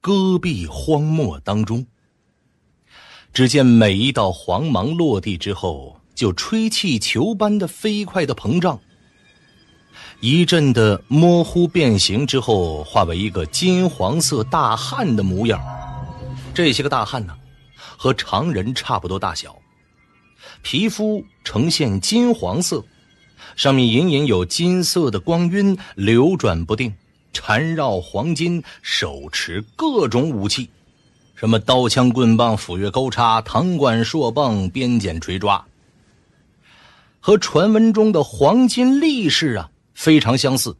戈壁荒漠当中，只见每一道黄芒落地之后，就吹气球般的飞快的膨胀，一阵的模糊变形之后，化为一个金黄色大汉的模样。这些个大汉呢，和常人差不多大小，皮肤呈现金黄色，上面隐隐有金色的光晕流转不定。缠绕黄金，手持各种武器，什么刀枪棍棒、斧钺钩叉、藤管槊棒、鞭锏锤抓，和传闻中的黄金力士啊非常相似。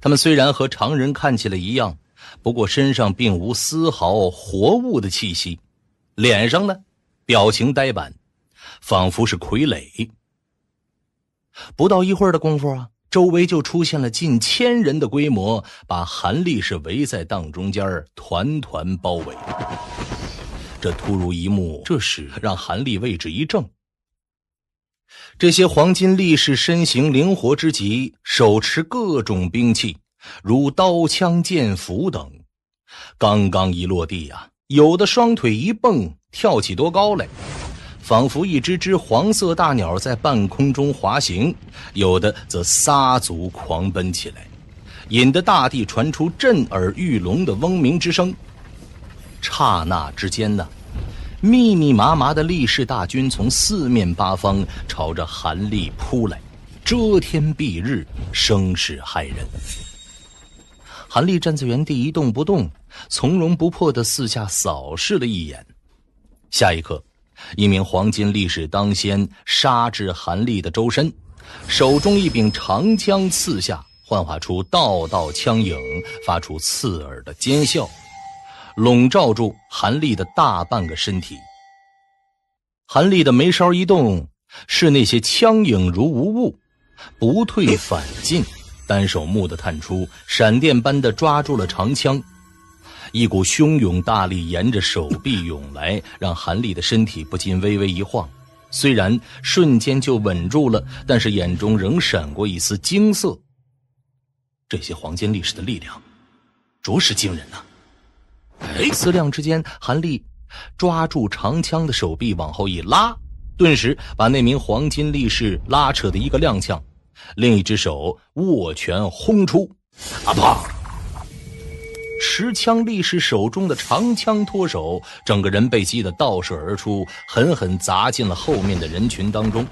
他们虽然和常人看起来一样，不过身上并无丝毫活物的气息，脸上呢表情呆板，仿佛是傀儡。不到一会儿的功夫啊。周围就出现了近千人的规模，把韩立是围在当中间儿，团团包围。这突如一幕，这时让韩立位置一怔。这些黄金力士身形灵活之极，手持各种兵器，如刀、枪、剑、斧等。刚刚一落地呀，有的双腿一蹦，跳起多高来。仿佛一只只黄色大鸟在半空中滑行，有的则撒足狂奔起来，引得大地传出震耳欲聋的嗡鸣之声。刹那之间呢，密密麻麻的力士大军从四面八方朝着韩立扑来，遮天蔽日，声势骇人。韩立站在原地一动不动，从容不迫地四下扫视了一眼，下一刻。一名黄金力士当先杀至韩立的周身，手中一柄长枪刺下，幻化出道道枪影，发出刺耳的尖啸，笼罩住韩立的大半个身体。韩立的眉梢一动，视那些枪影如无物，不退反进，单手蓦地探出，闪电般的抓住了长枪。一股汹涌大力沿着手臂涌来，让韩立的身体不禁微微一晃。虽然瞬间就稳住了，但是眼中仍闪过一丝惊色。这些黄金力士的力量，着实惊人呐！思量之间，韩立抓住长枪的手臂往后一拉，顿时把那名黄金力士拉扯的一个踉跄。另一只手握拳轰出，啊啪！持枪力士手中的长枪脱手，整个人被击得倒射而出，狠狠砸进了后面的人群当中。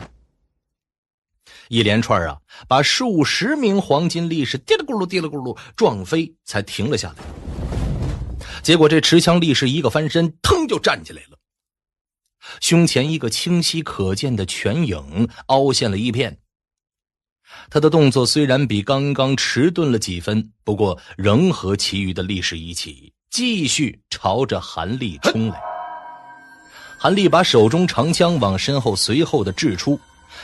一连串啊，把数十名黄金力士滴了咕噜、滴了咕噜撞飞，才停了下来。结果，这持枪力士一个翻身，腾就站起来了，胸前一个清晰可见的拳影凹陷了一片。他的动作虽然比刚刚迟钝了几分，不过仍和其余的力士一起继续朝着韩立冲来。韩立把手中长枪往身后随后的掷出，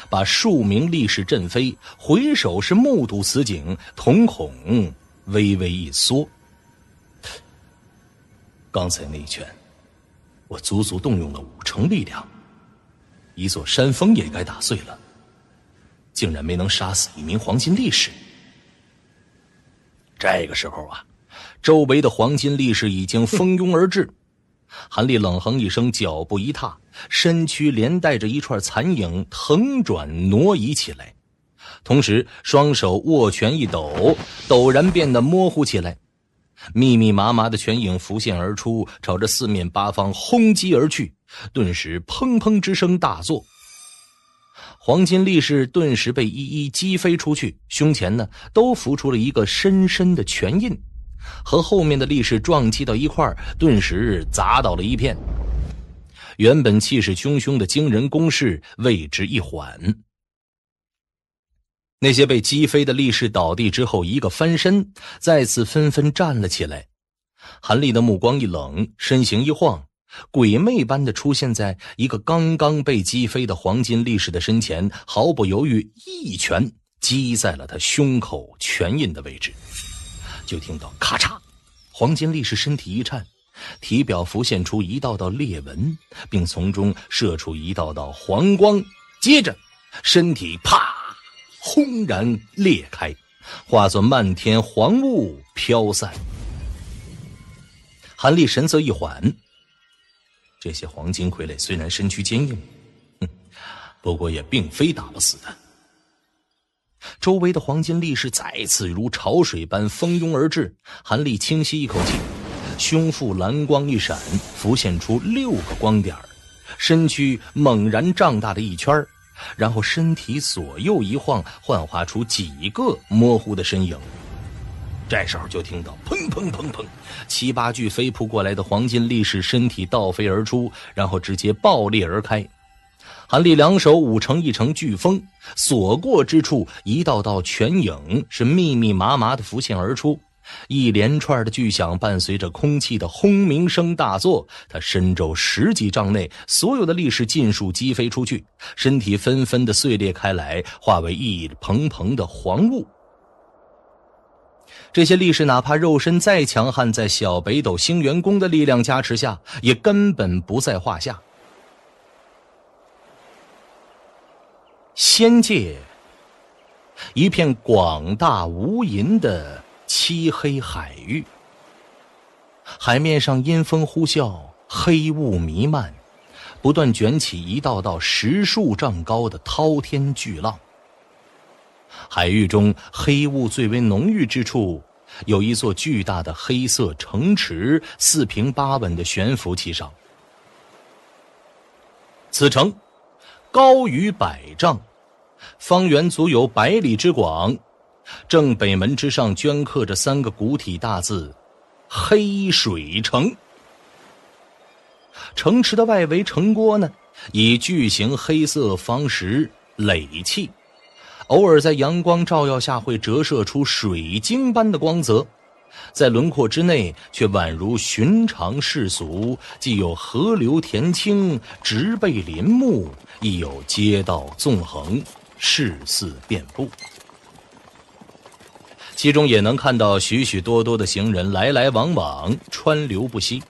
把数名力士震飞。回首是目睹此景，瞳孔微微一缩。刚才那一拳，我足足动用了五成力量，一座山峰也该打碎了。竟然没能杀死一名黄金力士。这个时候啊，周围的黄金力士已经蜂拥而至。韩立冷哼一声，脚步一踏，身躯连带着一串残影腾转挪移起来，同时双手握拳一抖，陡然变得模糊起来。密密麻麻的拳影浮现而出，朝着四面八方轰击而去，顿时砰砰之声大作。黄金力士顿时被一一击飞出去，胸前呢都浮出了一个深深的拳印，和后面的力士撞击到一块儿，顿时砸倒了一片。原本气势汹汹的惊人攻势为之一缓。那些被击飞的力士倒地之后，一个翻身，再次纷纷站了起来。韩立的目光一冷，身形一晃。鬼魅般的出现在一个刚刚被击飞的黄金力士的身前，毫不犹豫一拳击在了他胸口拳印的位置，就听到咔嚓，黄金力士身体一颤，体表浮现出一道道裂纹，并从中射出一道道黄光，接着身体啪轰然裂开，化作漫天黄雾飘散。韩立神色一缓。这些黄金傀儡虽然身躯坚硬，不过也并非打不死的。周围的黄金力士再次如潮水般蜂拥而至，韩立轻吸一口气，胸腹蓝光一闪，浮现出六个光点儿，身躯猛然胀大了一圈，然后身体左右一晃，幻化出几个模糊的身影。这时候就听到砰砰砰砰，七八具飞扑过来的黄金力士身体倒飞而出，然后直接爆裂而开。韩立两手舞成一层飓风，所过之处，一道道拳影是密密麻麻的浮现而出。一连串的巨响伴随着空气的轰鸣声大作，他身周十几丈内所有的力士尽数击飞出去，身体纷纷的碎裂开来，化为一蓬蓬的黄雾。这些力士哪怕肉身再强悍，在小北斗星元宫的力量加持下，也根本不在话下。仙界，一片广大无垠的漆黑海域，海面上阴风呼啸，黑雾弥漫，不断卷起一道道十数丈高的滔天巨浪。海域中黑雾最为浓郁之处，有一座巨大的黑色城池，四平八稳的悬浮其上。此城高于百丈，方圆足有百里之广。正北门之上镌刻着三个古体大字：“黑水城”。城池的外围城郭呢，以巨型黑色方石垒砌。偶尔在阳光照耀下，会折射出水晶般的光泽；在轮廓之内，却宛如寻常世俗，既有河流田青、植被林木，亦有街道纵横、世肆遍布。其中也能看到许许多多的行人来来往往，川流不息。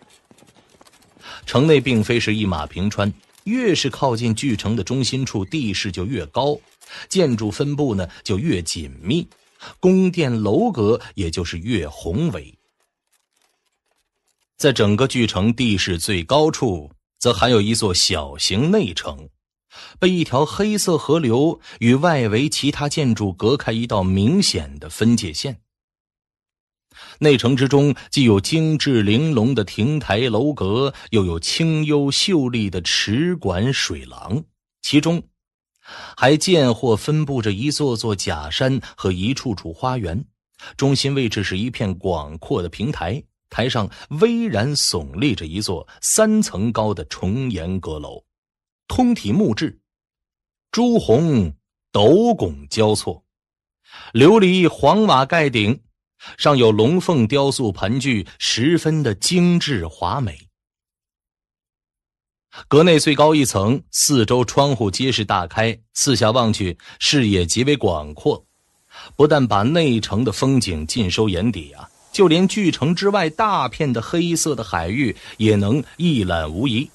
城内并非是一马平川。越是靠近巨城的中心处，地势就越高，建筑分布呢就越紧密，宫殿楼阁也就是越宏伟。在整个巨城地势最高处，则还有一座小型内城，被一条黑色河流与外围其他建筑隔开一道明显的分界线。内城之中，既有精致玲珑的亭台楼阁，又有清幽秀丽的池馆水廊，其中还建或分布着一座座假山和一处处花园。中心位置是一片广阔的平台，台上巍然耸立着一座三层高的重檐阁楼，通体木质，朱红斗拱交错，琉璃黄瓦盖顶。上有龙凤雕塑盘踞，十分的精致华美。阁内最高一层，四周窗户皆是大开，四下望去，视野极为广阔，不但把内城的风景尽收眼底啊，就连巨城之外大片的黑色的海域也能一览无遗。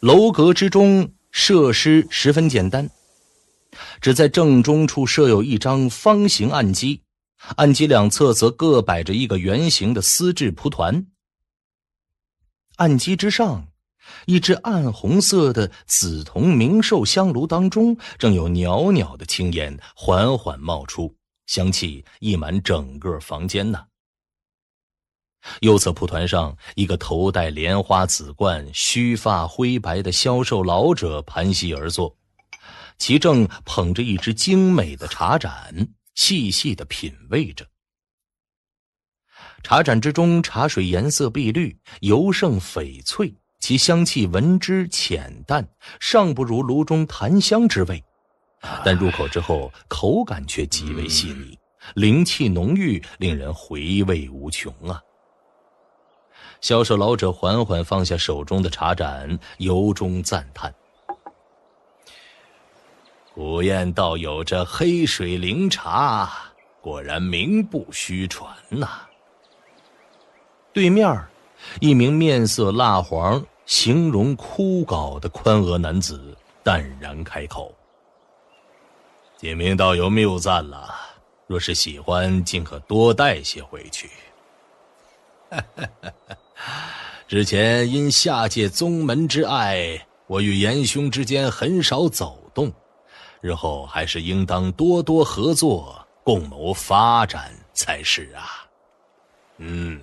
楼阁之中设施十分简单，只在正中处设有一张方形案几。案几两侧则各摆着一个圆形的丝质蒲团。案几之上，一只暗红色的紫铜明寿香炉当中，正有袅袅的青烟缓缓冒出，香气溢满整个房间呢。右侧蒲团上，一个头戴莲花紫冠、须发灰白的消瘦老者盘膝而坐，其正捧着一只精美的茶盏。细细的品味着。茶盏之中，茶水颜色碧绿，尤胜翡翠。其香气闻之浅淡，尚不如炉中檀香之味。但入口之后，口感却极为细腻，灵气浓郁，令人回味无穷啊！销售老者缓缓放下手中的茶盏，由衷赞叹。古堰道友，这黑水灵茶果然名不虚传呐。对面，一名面色蜡黄、形容枯槁的宽额男子淡然开口：“几名道友谬赞了，若是喜欢，尽可多带些回去。”“哈哈哈！之前因下界宗门之爱，我与严兄之间很少走动。”日后还是应当多多合作，共谋发展才是啊！嗯，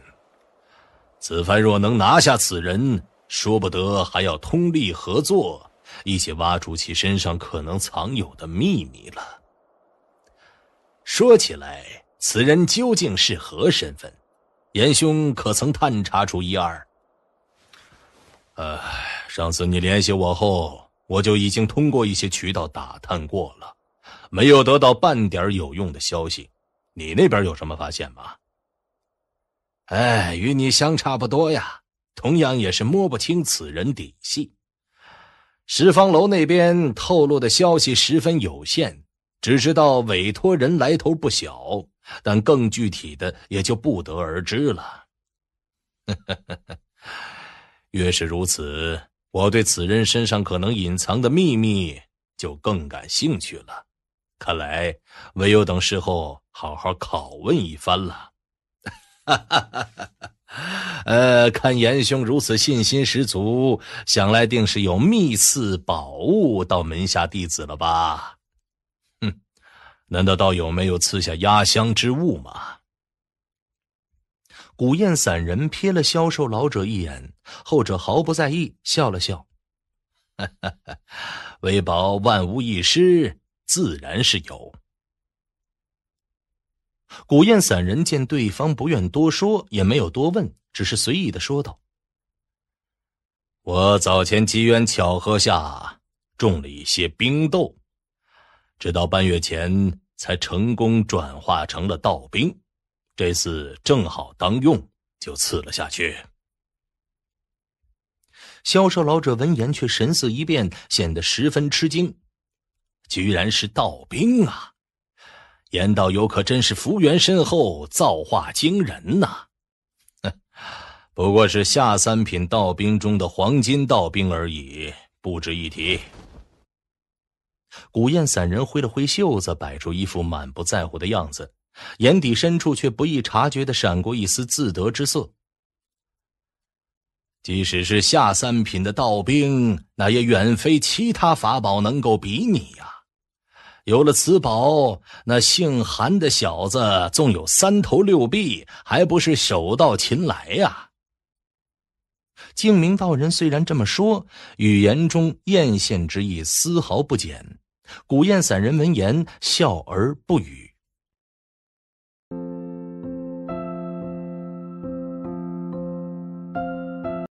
此番若能拿下此人，说不得还要通力合作，一起挖出其身上可能藏有的秘密了。说起来，此人究竟是何身份？严兄可曾探查出一二？哎，上次你联系我后。我就已经通过一些渠道打探过了，没有得到半点有用的消息。你那边有什么发现吗？哎，与你相差不多呀，同样也是摸不清此人底细。十方楼那边透露的消息十分有限，只知道委托人来头不小，但更具体的也就不得而知了。越是如此。我对此人身上可能隐藏的秘密就更感兴趣了，看来唯有等事后好好拷问一番了。哈哈哈哈哈！呃，看严兄如此信心十足，想来定是有密赐宝物到门下弟子了吧？哼，难道道友没有赐下压箱之物吗？古燕散人瞥了消瘦老者一眼，后者毫不在意，笑了笑：“ 为保万无一失，自然是有。”古燕散人见对方不愿多说，也没有多问，只是随意的说道：“我早前机缘巧合下种了一些冰豆，直到半月前才成功转化成了道冰。”这次正好当用，就刺了下去。销售老者闻言却神色一变，显得十分吃惊：“居然是道兵啊！严道友可真是福缘深厚，造化惊人呐！”“ 不过是下三品道兵中的黄金道兵而已，不值一提。”古燕散人挥了挥袖子，摆出一副满不在乎的样子。眼底深处却不易察觉的闪过一丝自得之色。即使是下三品的道兵，那也远非其他法宝能够比拟呀。有了此宝，那姓韩的小子纵有三头六臂，还不是手到擒来呀？净明道人虽然这么说，语言中艳羡之意丝毫不减。古堰散人闻言，笑而不语。